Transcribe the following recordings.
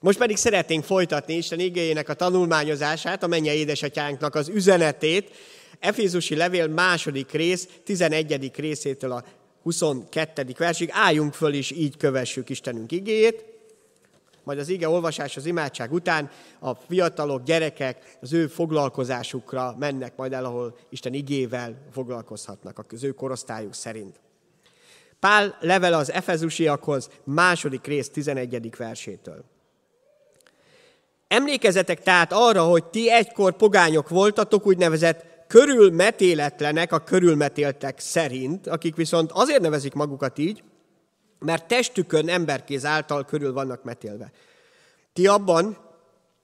Most pedig szeretnénk folytatni Isten igényének a tanulmányozását, a mennyei édesatyánknak az üzenetét, Efézusi levél második rész, 11. részétől a 22. versig. Álljunk föl és így kövessük Istenünk igéjét. Majd az ige olvasás az imádság után a fiatalok, gyerekek az ő foglalkozásukra mennek majd el, ahol Isten igével foglalkozhatnak az ő korosztályuk szerint. Pál levele az Efezusiakhoz második rész 11. versétől. Emlékezetek tehát arra, hogy ti egykor pogányok voltatok, úgynevezett körülmetéletlenek a körülmetéltek szerint, akik viszont azért nevezik magukat így, mert testükön emberkéz által körül vannak metélve. Ti abban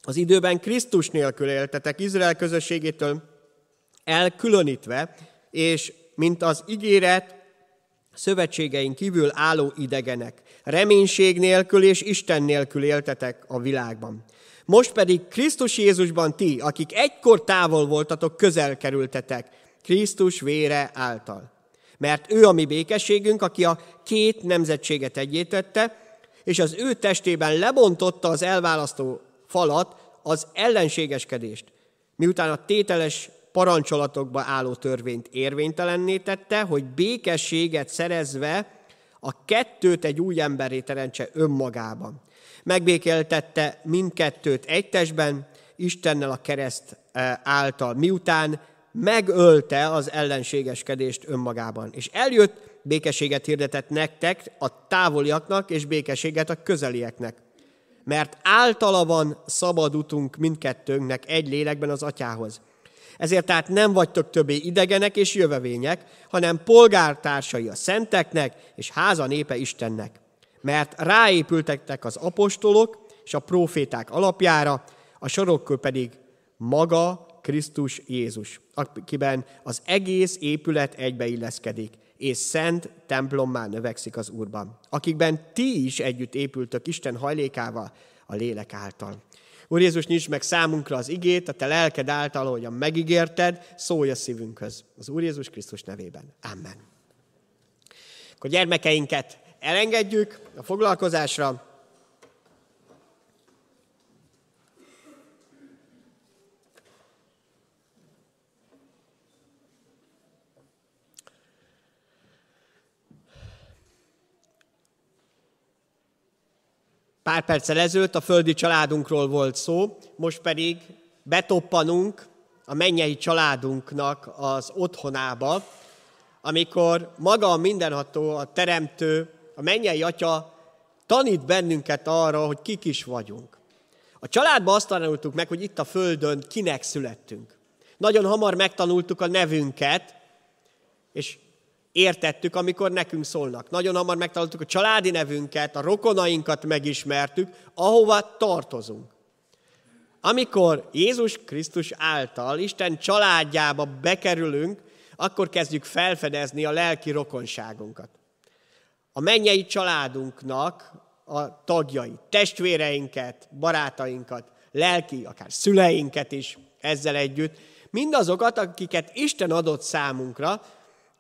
az időben Krisztus nélkül éltetek, Izrael közösségétől elkülönítve, és mint az ígéret szövetségeink kívül álló idegenek. Reménység nélkül és Isten nélkül éltetek a világban. Most pedig Krisztus Jézusban ti, akik egykor távol voltatok, közel kerültetek, Krisztus vére által. Mert ő a mi békességünk, aki a két nemzetséget egyétette, és az ő testében lebontotta az elválasztó falat, az ellenségeskedést, miután a tételes parancsolatokba álló törvényt érvénytelenné tette, hogy békességet szerezve a kettőt egy új emberré teremtse önmagában Megbékéltette mindkettőt egy testben, Istennel a kereszt e, által, miután megölte az ellenségeskedést önmagában. És eljött, békességet hirdetett nektek, a távoliaknak, és békességet a közelieknek. Mert általa van szabad utunk mindkettőnknek egy lélekben az atyához. Ezért tehát nem vagytok többé idegenek és jövevények, hanem polgártársai a szenteknek és háza népe Istennek mert ráépültek az apostolok és a proféták alapjára, a sorokkő pedig maga Krisztus Jézus, akiben az egész épület egybeilleszkedik, és szent templommá növekszik az Úrban, akikben ti is együtt épültök Isten hajlékával, a lélek által. Úr Jézus, nyisd meg számunkra az igét, a te lelked által, ahogyan megígérted, szólj a szívünkhöz. Az Úr Jézus Krisztus nevében. Amen. Akkor gyermekeinket elengedjük a foglalkozásra, Pár perccel ezelőtt a földi családunkról volt szó, most pedig betoppanunk a mennyei családunknak az otthonába, amikor maga a mindenható, a teremtő a mennyei atya tanít bennünket arra, hogy kik is vagyunk. A családban azt tanultuk meg, hogy itt a Földön kinek születtünk. Nagyon hamar megtanultuk a nevünket, és értettük, amikor nekünk szólnak. Nagyon hamar megtanultuk a családi nevünket, a rokonainkat megismertük, ahova tartozunk. Amikor Jézus Krisztus által Isten családjába bekerülünk, akkor kezdjük felfedezni a lelki rokonságunkat a mennyei családunknak a tagjai, testvéreinket, barátainkat, lelki, akár szüleinket is ezzel együtt, mindazokat, akiket Isten adott számunkra,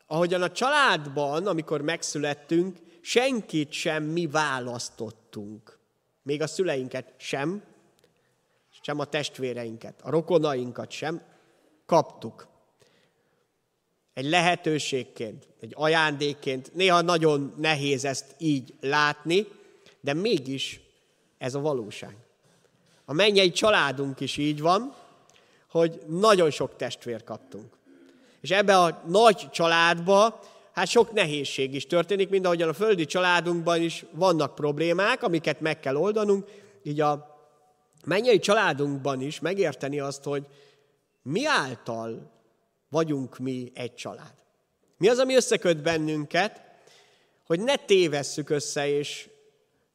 ahogyan a családban, amikor megszülettünk, senkit sem mi választottunk. Még a szüleinket sem, sem a testvéreinket, a rokonainkat sem kaptuk egy lehetőségként, egy ajándékként. Néha nagyon nehéz ezt így látni, de mégis ez a valóság. A mennyei családunk is így van, hogy nagyon sok testvér kaptunk. És ebbe a nagy családba hát sok nehézség is történik, mind ahogyan a földi családunkban is vannak problémák, amiket meg kell oldanunk, így a mennyei családunkban is megérteni azt, hogy mi által vagyunk mi egy család. Mi az, ami összeköt bennünket, hogy ne tévesszük össze, és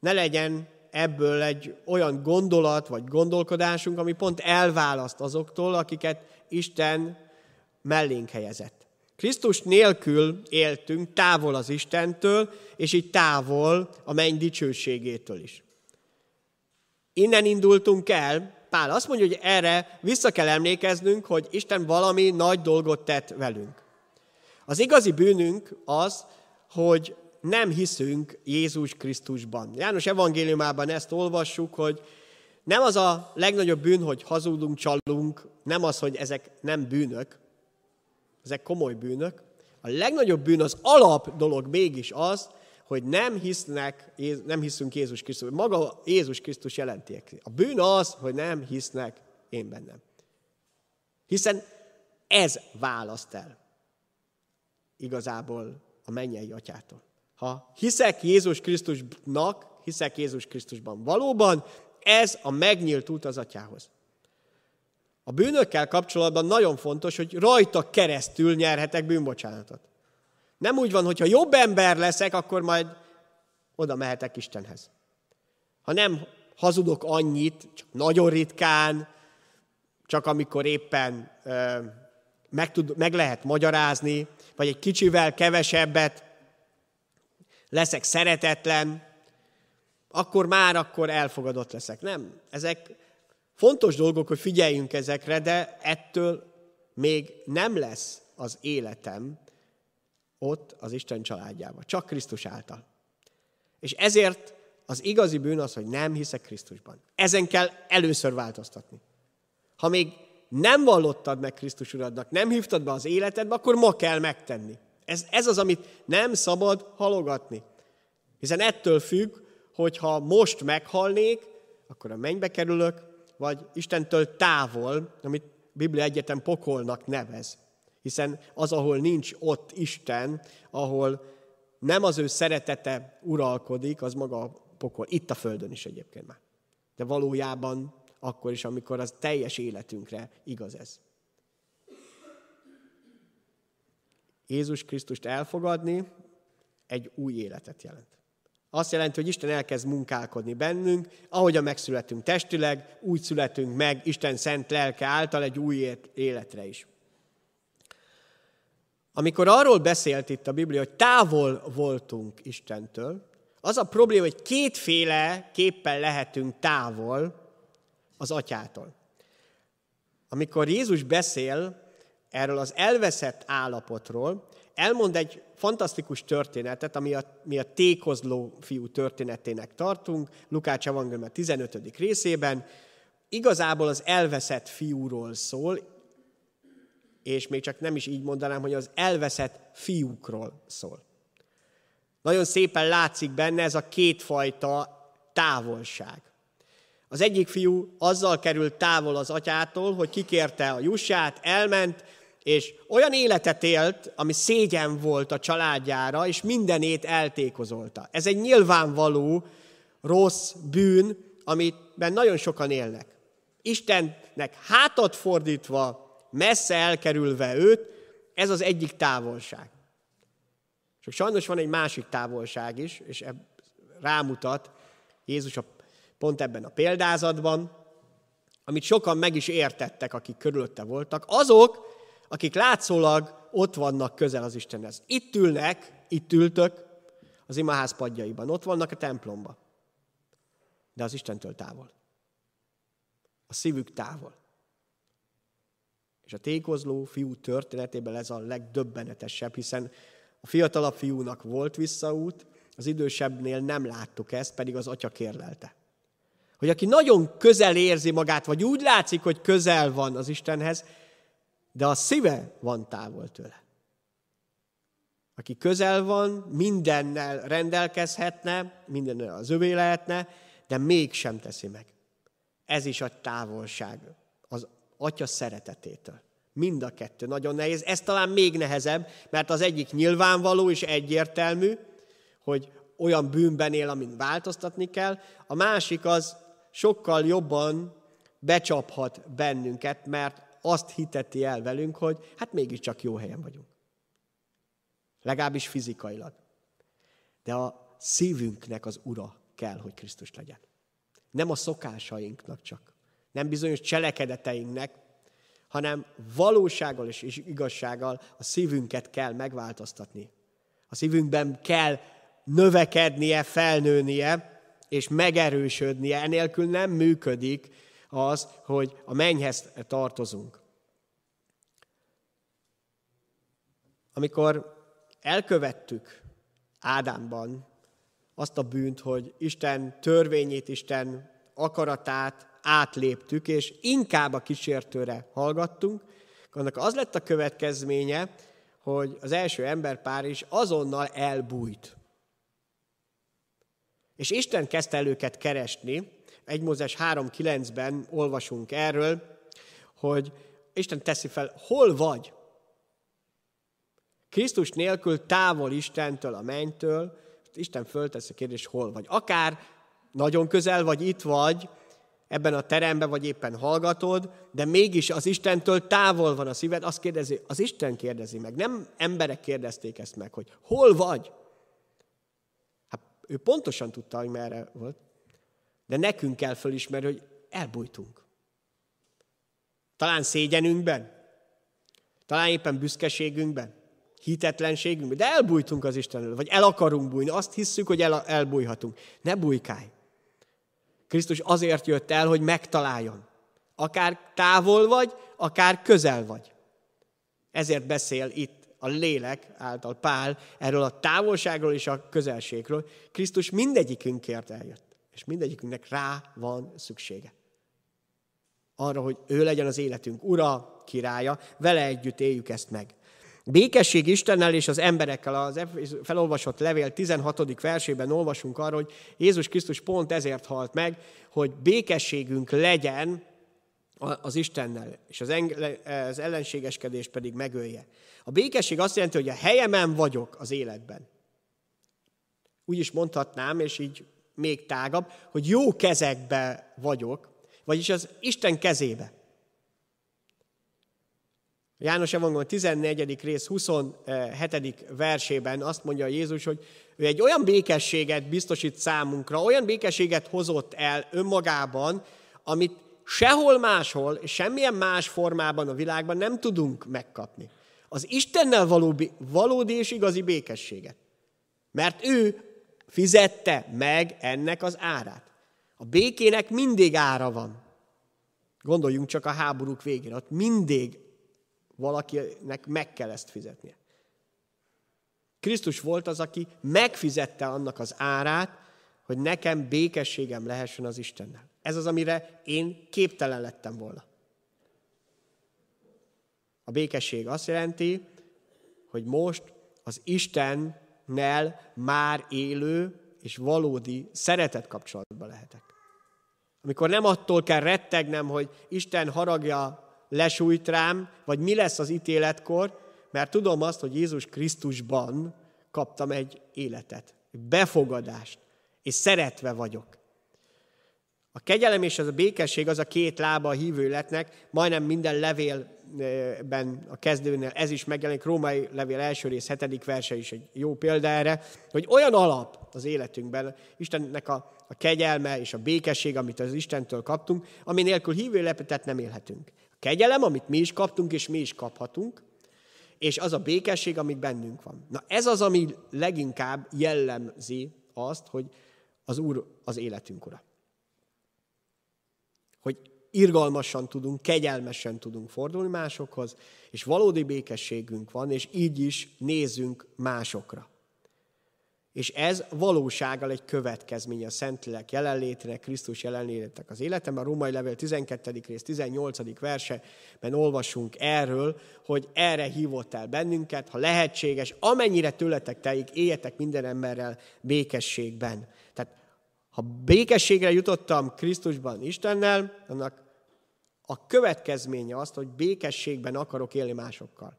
ne legyen ebből egy olyan gondolat vagy gondolkodásunk, ami pont elválaszt azoktól, akiket Isten mellénk helyezett. Krisztus nélkül éltünk távol az Istentől, és így távol a menny dicsőségétől is. Innen indultunk el, Pál azt mondja, hogy erre vissza kell emlékeznünk, hogy Isten valami nagy dolgot tett velünk. Az igazi bűnünk az, hogy nem hiszünk Jézus Krisztusban. János evangéliumában ezt olvassuk, hogy nem az a legnagyobb bűn, hogy hazudunk, csalunk, nem az, hogy ezek nem bűnök, ezek komoly bűnök. A legnagyobb bűn, az alap dolog mégis az, hogy nem hisznek, nem hiszünk Jézus Krisztus. Maga Jézus Krisztus jelenti. A bűn az, hogy nem hisznek én bennem. Hiszen ez választ el igazából a mennyei atyától. Ha hiszek Jézus Krisztusnak, hiszek Jézus Krisztusban valóban, ez a megnyílt út az atyához. A bűnökkel kapcsolatban nagyon fontos, hogy rajta keresztül nyerhetek bűnbocsánatot. Nem úgy van, hogyha jobb ember leszek, akkor majd oda mehetek Istenhez. Ha nem hazudok annyit, csak nagyon ritkán, csak amikor éppen ö, meg, tud, meg lehet magyarázni, vagy egy kicsivel kevesebbet, leszek szeretetlen, akkor már akkor elfogadott leszek. Nem, ezek fontos dolgok, hogy figyeljünk ezekre, de ettől még nem lesz az életem ott az Isten családjába. Csak Krisztus által. És ezért az igazi bűn az, hogy nem hiszek Krisztusban. Ezen kell először változtatni. Ha még nem vallottad meg Krisztus Uradnak, nem hívtad be az életedbe, akkor ma kell megtenni. Ez, ez az, amit nem szabad halogatni. Hiszen ettől függ, hogy ha most meghalnék, akkor a mennybe kerülök, vagy Istentől távol, amit Biblia Egyetem pokolnak nevez. Hiszen az, ahol nincs ott Isten, ahol nem az ő szeretete uralkodik, az maga a pokol. Itt a Földön is egyébként már. De valójában akkor is, amikor az teljes életünkre igaz ez. Jézus Krisztust elfogadni egy új életet jelent. Azt jelenti, hogy Isten elkezd munkálkodni bennünk, Ahogy a megszületünk testileg, úgy születünk meg Isten szent lelke által egy új életre is. Amikor arról beszélt itt a Biblia, hogy távol voltunk Istentől, az a probléma, hogy kétféle képpen lehetünk távol az atyától. Amikor Jézus beszél erről az elveszett állapotról, elmond egy fantasztikus történetet, ami a, mi a tékozló fiú történetének tartunk, Lukács Evangélium 15. részében, igazából az elveszett fiúról szól, és még csak nem is így mondanám, hogy az elveszett fiúkról szól. Nagyon szépen látszik benne ez a kétfajta távolság. Az egyik fiú azzal került távol az atyától, hogy kikérte a jussát, elment, és olyan életet élt, ami szégyen volt a családjára, és mindenét eltékozolta. Ez egy nyilvánvaló rossz bűn, amiben nagyon sokan élnek. Istennek hátat fordítva messze elkerülve őt, ez az egyik távolság. Csak sajnos van egy másik távolság is, és eb- rámutat Jézus a, pont ebben a példázatban, amit sokan meg is értettek, akik körülötte voltak, azok, akik látszólag ott vannak közel az Istenhez. Itt ülnek, itt ültök az imaház padjaiban, ott vannak a templomba, de az Istentől távol. A szívük távol. És a tékozló fiú történetében ez a legdöbbenetesebb, hiszen a fiatalabb fiúnak volt visszaút, az idősebbnél nem láttuk ezt, pedig az atya kérlelte. Hogy aki nagyon közel érzi magát, vagy úgy látszik, hogy közel van az Istenhez, de a szíve van távol tőle. Aki közel van, mindennel rendelkezhetne, mindennel az övé lehetne, de mégsem teszi meg. Ez is a távolság atya szeretetétől. Mind a kettő nagyon nehéz. Ez talán még nehezebb, mert az egyik nyilvánvaló és egyértelmű, hogy olyan bűnben él, amin változtatni kell. A másik az sokkal jobban becsaphat bennünket, mert azt hiteti el velünk, hogy hát mégiscsak jó helyen vagyunk. Legalábbis fizikailag. De a szívünknek az ura kell, hogy Krisztus legyen. Nem a szokásainknak csak nem bizonyos cselekedeteinknek, hanem valósággal és igazsággal a szívünket kell megváltoztatni. A szívünkben kell növekednie, felnőnie, és megerősödnie. Enélkül nem működik az, hogy a mennyhez tartozunk. Amikor elkövettük Ádámban azt a bűnt, hogy Isten törvényét, Isten akaratát átléptük, és inkább a kísértőre hallgattunk, annak az lett a következménye, hogy az első emberpár is azonnal elbújt. És Isten kezdte el őket keresni. 1 Mózes 3.9-ben olvasunk erről, hogy Isten teszi fel, hol vagy? Krisztus nélkül távol Istentől, a mennytől, Isten föltesz a kérdés, hol vagy. Akár nagyon közel vagy, itt vagy, ebben a teremben, vagy éppen hallgatod, de mégis az Istentől távol van a szíved, azt kérdezi, az Isten kérdezi meg. Nem emberek kérdezték ezt meg, hogy hol vagy? Hát ő pontosan tudta, hogy merre volt, de nekünk kell fölismerni, hogy elbújtunk. Talán szégyenünkben, talán éppen büszkeségünkben, hitetlenségünkben, de elbújtunk az Istenről, vagy el akarunk bújni, azt hisszük, hogy el, elbújhatunk. Ne bújkálj. Krisztus azért jött el, hogy megtaláljon. Akár távol vagy, akár közel vagy. Ezért beszél itt a lélek által Pál erről a távolságról és a közelségről. Krisztus mindegyikünkért eljött, és mindegyikünknek rá van szüksége. Arra, hogy ő legyen az életünk ura, királya, vele együtt éljük ezt meg. Békesség Istennel és az emberekkel, az felolvasott levél 16. versében olvasunk arról, hogy Jézus Krisztus pont ezért halt meg, hogy békességünk legyen az Istennel, és az, enge, az pedig megölje. A békesség azt jelenti, hogy a helyemen vagyok az életben. Úgy is mondhatnám, és így még tágabb, hogy jó kezekbe vagyok, vagyis az Isten kezébe. János Evangélium 14. rész 27. versében azt mondja Jézus, hogy ő egy olyan békességet biztosít számunkra, olyan békességet hozott el önmagában, amit sehol máshol, semmilyen más formában a világban nem tudunk megkapni. Az Istennel való, valódi és igazi békességet. Mert ő fizette meg ennek az árát. A békének mindig ára van. Gondoljunk csak a háborúk végén, ott mindig valakinek meg kell ezt fizetnie. Krisztus volt az, aki megfizette annak az árát, hogy nekem békességem lehessen az Istennel. Ez az, amire én képtelen lettem volna. A békesség azt jelenti, hogy most az Istennel már élő és valódi szeretet kapcsolatban lehetek. Amikor nem attól kell rettegnem, hogy Isten haragja lesújt rám, vagy mi lesz az ítéletkor, mert tudom azt, hogy Jézus Krisztusban kaptam egy életet, egy befogadást, és szeretve vagyok. A kegyelem és az a békesség az a két lába a hívőletnek, majdnem minden levélben a kezdőnél ez is megjelenik, Római Levél első rész, hetedik verse is egy jó példa erre, hogy olyan alap az életünkben, Istennek a, a kegyelme és a békesség, amit az Istentől kaptunk, ami nélkül hívőlepetet nem élhetünk kegyelem, amit mi is kaptunk, és mi is kaphatunk, és az a békesség, ami bennünk van. Na ez az, ami leginkább jellemzi azt, hogy az Úr az életünk ura. Hogy irgalmasan tudunk, kegyelmesen tudunk fordulni másokhoz, és valódi békességünk van, és így is nézünk másokra. És ez valósággal egy következménye a Szentlélek jelenlétének, Krisztus jelenlétének az életemben. A Római Levél 12. rész 18. verseben olvasunk erről, hogy erre hívott el bennünket, ha lehetséges, amennyire tőletek teljék, éljetek minden emberrel békességben. Tehát ha békességre jutottam Krisztusban Istennel, annak a következménye az, hogy békességben akarok élni másokkal.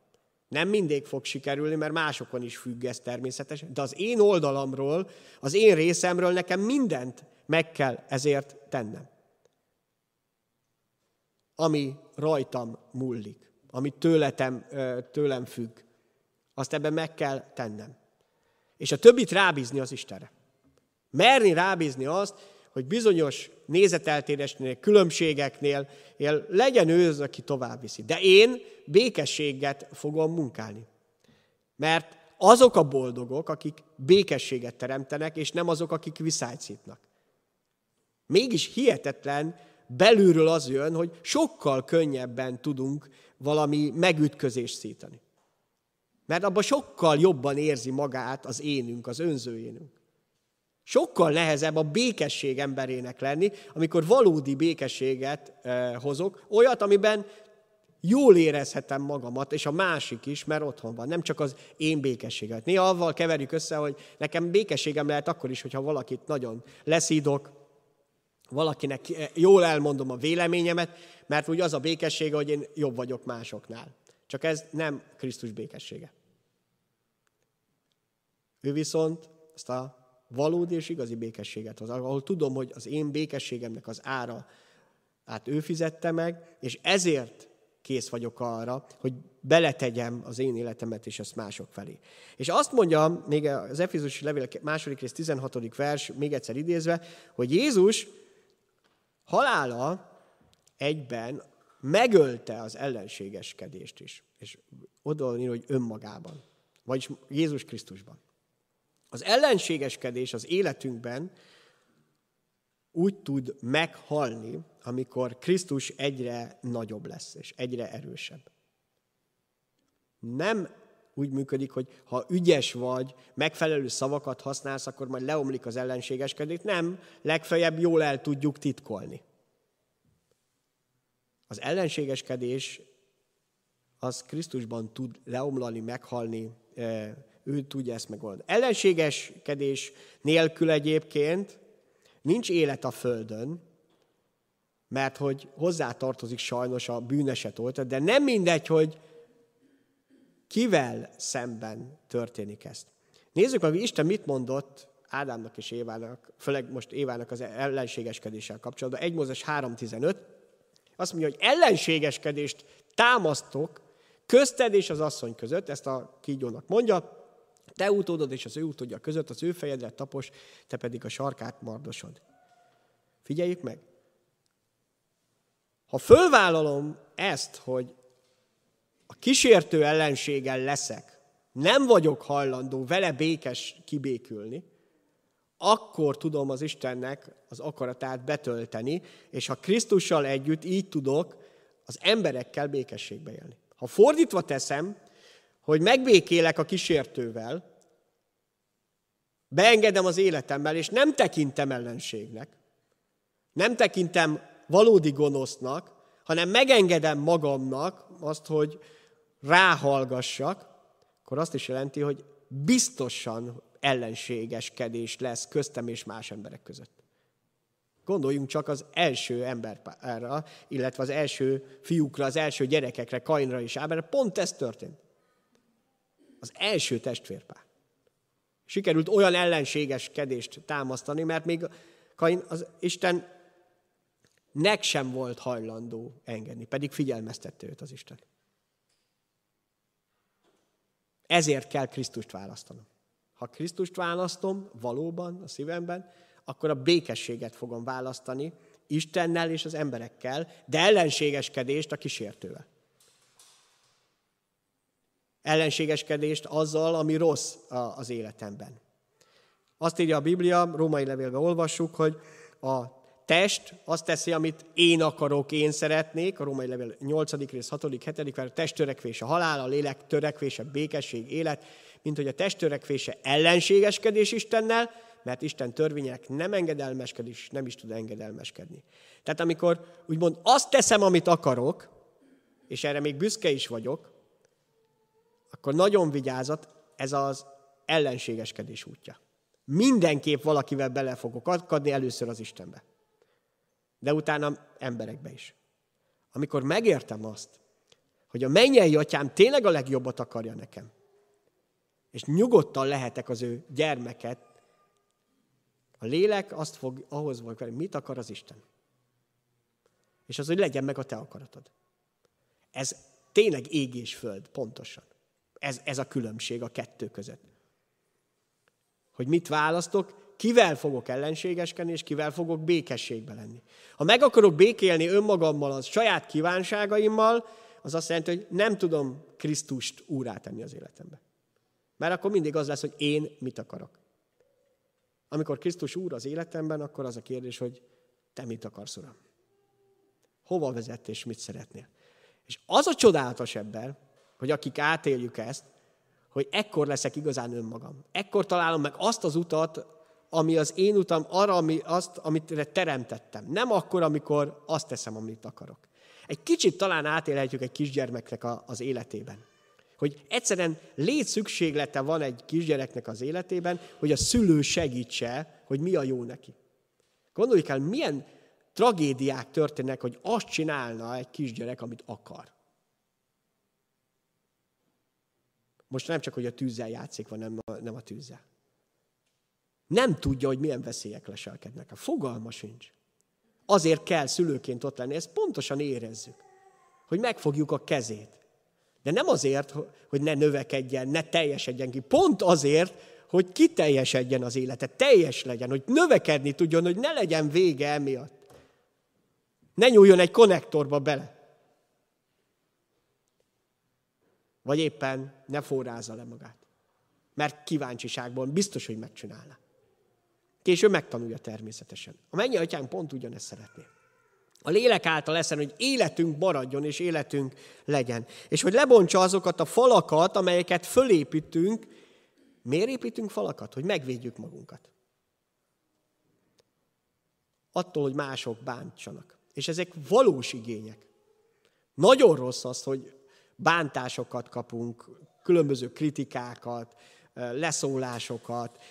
Nem mindig fog sikerülni, mert másokon is függ ez természetesen, de az én oldalamról, az én részemről nekem mindent meg kell ezért tennem. Ami rajtam múlik, ami tőletem, tőlem függ, azt ebben meg kell tennem. És a többit rábízni az Istenre. Merni rábízni azt, hogy bizonyos nézeteltérésnél, különbségeknél, legyen ő az, aki tovább viszi. De én békességet fogom munkálni. Mert azok a boldogok, akik békességet teremtenek, és nem azok, akik viszályt Mégis hihetetlen, belülről az jön, hogy sokkal könnyebben tudunk valami megütközést szítani. Mert abban sokkal jobban érzi magát az énünk, az önző énünk. Sokkal nehezebb a békesség emberének lenni, amikor valódi békességet hozok, olyat, amiben jól érezhetem magamat, és a másik is, mert otthon van, nem csak az én békességet. Néha avval keverjük össze, hogy nekem békességem lehet akkor is, hogyha valakit nagyon leszídok, valakinek jól elmondom a véleményemet, mert úgy az a békessége, hogy én jobb vagyok másoknál. Csak ez nem Krisztus békessége. Ő viszont ezt a valódi és igazi békességet hoz, ahol tudom, hogy az én békességemnek az ára, hát ő fizette meg, és ezért kész vagyok arra, hogy beletegyem az én életemet és ezt mások felé. És azt mondja, még az Efizusi levél második rész 16. vers, még egyszer idézve, hogy Jézus halála egyben megölte az ellenségeskedést is. És oda hogy önmagában, vagyis Jézus Krisztusban. Az ellenségeskedés az életünkben úgy tud meghalni, amikor Krisztus egyre nagyobb lesz, és egyre erősebb. Nem úgy működik, hogy ha ügyes vagy, megfelelő szavakat használsz, akkor majd leomlik az ellenségeskedés. Nem, legfeljebb jól el tudjuk titkolni. Az ellenségeskedés az Krisztusban tud leomlani, meghalni, eh, ő tudja ezt megoldani. Ellenségeskedés nélkül egyébként nincs élet a Földön, mert hogy hozzá tartozik sajnos a bűneset oltat, de nem mindegy, hogy kivel szemben történik ezt. Nézzük meg, hogy Isten mit mondott Ádámnak és Évának, főleg most Évának az ellenségeskedéssel kapcsolatban. 1 Mózes 3.15 azt mondja, hogy ellenségeskedést támasztok közted és az asszony között, ezt a kígyónak mondja, te utódod és az ő utódja között, az ő fejedre tapos, te pedig a sarkát mardosod. Figyeljük meg! Ha fölvállalom ezt, hogy a kísértő ellenséggel leszek, nem vagyok hajlandó vele békes kibékülni, akkor tudom az Istennek az akaratát betölteni, és ha Krisztussal együtt így tudok az emberekkel békességbe élni. Ha fordítva teszem, hogy megbékélek a kísértővel, beengedem az életemmel, és nem tekintem ellenségnek, nem tekintem valódi gonosznak, hanem megengedem magamnak azt, hogy ráhallgassak, akkor azt is jelenti, hogy biztosan ellenségeskedés lesz köztem és más emberek között. Gondoljunk csak az első emberpárra, illetve az első fiúkra, az első gyerekekre, Kainra és Áberre. Pont ez történt. Az első testvérpár sikerült olyan ellenségeskedést támasztani, mert még Kain, az Isten nek sem volt hajlandó engedni, pedig figyelmeztette őt az Isten. Ezért kell Krisztust választanom. Ha Krisztust választom valóban a szívemben, akkor a békességet fogom választani Istennel és az emberekkel, de ellenségeskedést a kísértővel ellenségeskedést azzal, ami rossz az életemben. Azt írja a Biblia, római levélben olvassuk, hogy a test azt teszi, amit én akarok, én szeretnék, a római levél 8. rész, 6. 7. vers, a test törekvése halál, a lélek törekvése békesség, élet, mint hogy a test törekvése ellenségeskedés Istennel, mert Isten törvények nem engedelmeskedés, nem is tud engedelmeskedni. Tehát amikor úgymond azt teszem, amit akarok, és erre még büszke is vagyok, akkor nagyon vigyázat, ez az ellenségeskedés útja. Mindenképp valakivel bele fogok akadni, először az Istenbe. De utána emberekbe is. Amikor megértem azt, hogy a mennyei atyám tényleg a legjobbat akarja nekem, és nyugodtan lehetek az ő gyermeket, a lélek azt fog, ahhoz fog hogy mit akar az Isten. És az, hogy legyen meg a te akaratod. Ez tényleg ég és föld, pontosan. Ez, ez a különbség a kettő között. Hogy mit választok, kivel fogok ellenségeskedni, és kivel fogok békességbe lenni. Ha meg akarok békélni önmagammal, az saját kívánságaimmal, az azt jelenti, hogy nem tudom Krisztust úrá tenni az életembe. Mert akkor mindig az lesz, hogy én mit akarok. Amikor Krisztus úr az életemben, akkor az a kérdés, hogy te mit akarsz, Uram? Hova vezet és mit szeretnél? És az a csodálatos ebben, hogy akik átéljük ezt, hogy ekkor leszek igazán önmagam. Ekkor találom meg azt az utat, ami az én utam arra, ami azt, amit teremtettem. Nem akkor, amikor azt teszem, amit akarok. Egy kicsit talán átélhetjük egy kisgyermeknek a, az életében. Hogy egyszerűen létszükséglete van egy kisgyereknek az életében, hogy a szülő segítse, hogy mi a jó neki. Gondoljuk el, milyen tragédiák történnek, hogy azt csinálna egy kisgyerek, amit akar. Most nem csak, hogy a tűzzel játszik, hanem a, nem a tűzzel. Nem tudja, hogy milyen veszélyek leselkednek. A fogalma sincs. Azért kell szülőként ott lenni, ezt pontosan érezzük, hogy megfogjuk a kezét. De nem azért, hogy ne növekedjen, ne teljesedjen ki. Pont azért, hogy kiteljesedjen az élete, teljes legyen, hogy növekedni tudjon, hogy ne legyen vége emiatt. Ne nyúljon egy konnektorba bele. Vagy éppen ne forrázza le magát. Mert kíváncsiságban biztos, hogy megcsinálná. Később megtanulja természetesen. A mennyi atyánk pont ugyanezt szeretné. A lélek által leszen, hogy életünk maradjon és életünk legyen. És hogy lebontsa azokat a falakat, amelyeket fölépítünk. Miért építünk falakat? Hogy megvédjük magunkat. Attól, hogy mások bántsanak. És ezek valós igények. Nagyon rossz az, hogy bántásokat kapunk, különböző kritikákat, leszólásokat,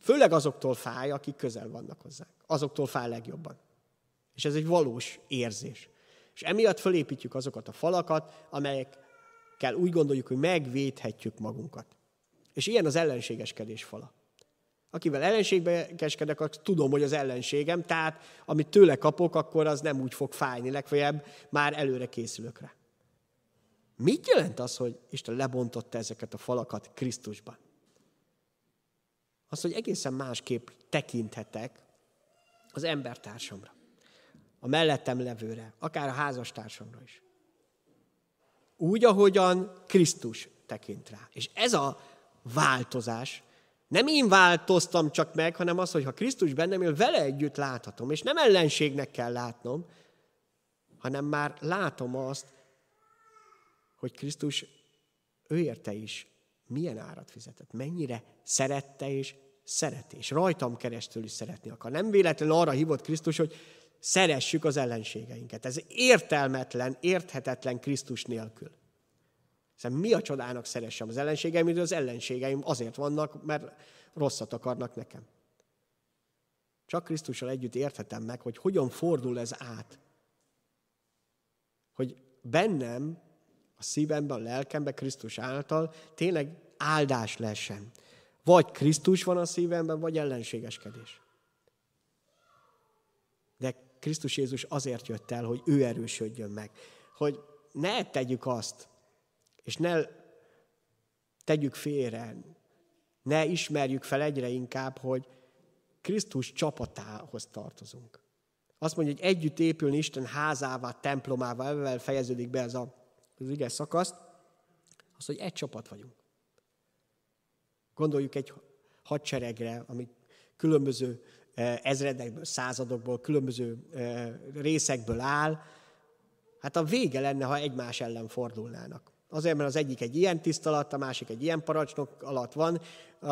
főleg azoktól fáj, akik közel vannak hozzánk. Azoktól fáj legjobban. És ez egy valós érzés. És emiatt fölépítjük azokat a falakat, amelyekkel úgy gondoljuk, hogy megvédhetjük magunkat. És ilyen az ellenségeskedés fala. Akivel ellenségeskedek, azt tudom, hogy az ellenségem, tehát amit tőle kapok, akkor az nem úgy fog fájni, legfeljebb már előre készülök rá. Mit jelent az, hogy Isten lebontotta ezeket a falakat Krisztusban? Az, hogy egészen másképp tekinthetek az embertársamra, a mellettem levőre, akár a házastársamra is. Úgy, ahogyan Krisztus tekint rá. És ez a változás, nem én változtam csak meg, hanem az, hogy ha Krisztus bennem él, vele együtt láthatom, és nem ellenségnek kell látnom, hanem már látom azt, hogy Krisztus ő érte is milyen árat fizetett, mennyire szerette és szereti, és rajtam keresztül is szeretni akar. Nem véletlenül arra hívott Krisztus, hogy szeressük az ellenségeinket. Ez értelmetlen, érthetetlen Krisztus nélkül. Hiszen mi a csodának szeressem az ellenségeim, de az ellenségeim azért vannak, mert rosszat akarnak nekem. Csak Krisztussal együtt érthetem meg, hogy hogyan fordul ez át. Hogy bennem a szívembe, a lelkembe, Krisztus által, tényleg áldás lesen. Vagy Krisztus van a szívemben, vagy ellenségeskedés. De Krisztus Jézus azért jött el, hogy ő erősödjön meg. Hogy ne tegyük azt, és ne tegyük félre, ne ismerjük fel egyre inkább, hogy Krisztus csapatához tartozunk. Azt mondja, hogy együtt épülni Isten házává, templomává, ebben fejeződik be ez a az ige szakaszt, az, hogy egy csapat vagyunk. Gondoljuk egy hadseregre, ami különböző eh, ezredekből, századokból, különböző eh, részekből áll. Hát a vége lenne, ha egymás ellen fordulnának. Azért, mert az egyik egy ilyen tisztalat, a másik egy ilyen parancsnok alatt van,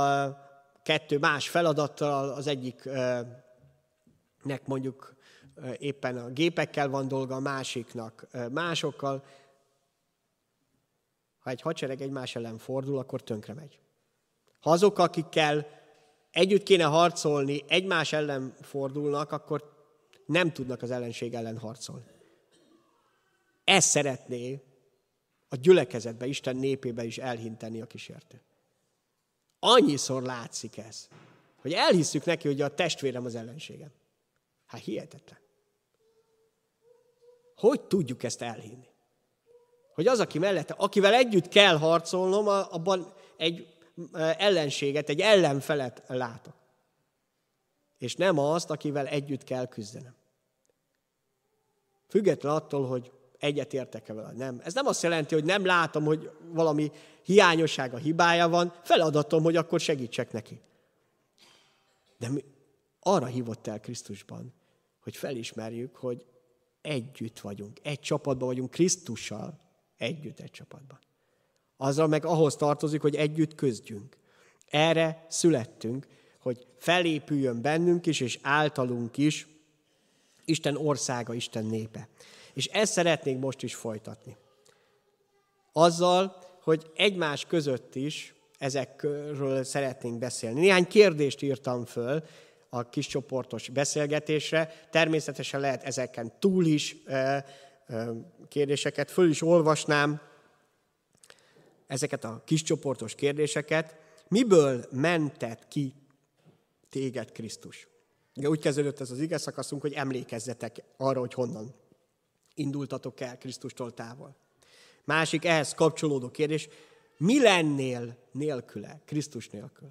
a kettő más feladattal, az egyiknek eh, mondjuk éppen a gépekkel van dolga, a másiknak másokkal ha egy hadsereg egymás ellen fordul, akkor tönkre megy. Ha azok, akikkel együtt kéne harcolni, egymás ellen fordulnak, akkor nem tudnak az ellenség ellen harcolni. Ezt szeretné a gyülekezetbe, Isten népébe is elhinteni a kísértő. Annyiszor látszik ez, hogy elhisszük neki, hogy a testvérem az ellenségem. Hát hihetetlen. Hogy tudjuk ezt elhinni? Hogy az, aki mellette, akivel együtt kell harcolnom, abban egy ellenséget, egy ellenfelet látok. És nem azt, akivel együtt kell küzdenem. Független attól, hogy egyetértek-e vele, nem. Ez nem azt jelenti, hogy nem látom, hogy valami hiányossága, hibája van, feladatom, hogy akkor segítsek neki. De mi arra hívott el Krisztusban, hogy felismerjük, hogy együtt vagyunk, egy csapatban vagyunk Krisztussal, Együtt egy csapatban. Azzal meg ahhoz tartozik, hogy együtt közdjünk. Erre születtünk, hogy felépüljön bennünk is, és általunk is Isten országa, Isten népe. És ezt szeretnénk most is folytatni. Azzal, hogy egymás között is ezekről szeretnénk beszélni. Néhány kérdést írtam föl a kis csoportos beszélgetésre. Természetesen lehet ezeken túl is eh, kérdéseket. Föl is olvasnám ezeket a kis csoportos kérdéseket. Miből mentett ki téged Krisztus? Ugye úgy kezdődött ez az ige szakaszunk, hogy emlékezzetek arra, hogy honnan indultatok el Krisztustól távol. Másik ehhez kapcsolódó kérdés, mi lennél nélküle, Krisztus nélkül?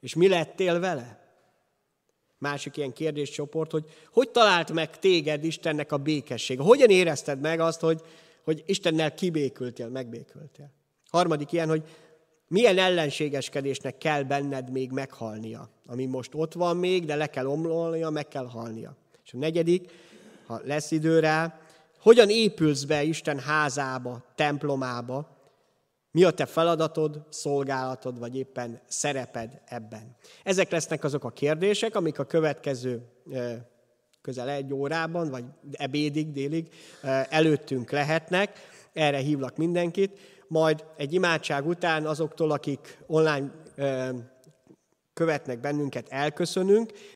És mi lettél vele? másik ilyen kérdéscsoport, hogy hogy talált meg téged Istennek a békesség? Hogyan érezted meg azt, hogy, hogy Istennel kibékültél, megbékültél? Harmadik ilyen, hogy milyen ellenségeskedésnek kell benned még meghalnia, ami most ott van még, de le kell omlolnia, meg kell halnia. És a negyedik, ha lesz időre, hogyan épülsz be Isten házába, templomába, mi a te feladatod, szolgálatod, vagy éppen szereped ebben? Ezek lesznek azok a kérdések, amik a következő közel egy órában, vagy ebédig, délig előttünk lehetnek. Erre hívlak mindenkit. Majd egy imádság után azoktól, akik online követnek bennünket, elköszönünk,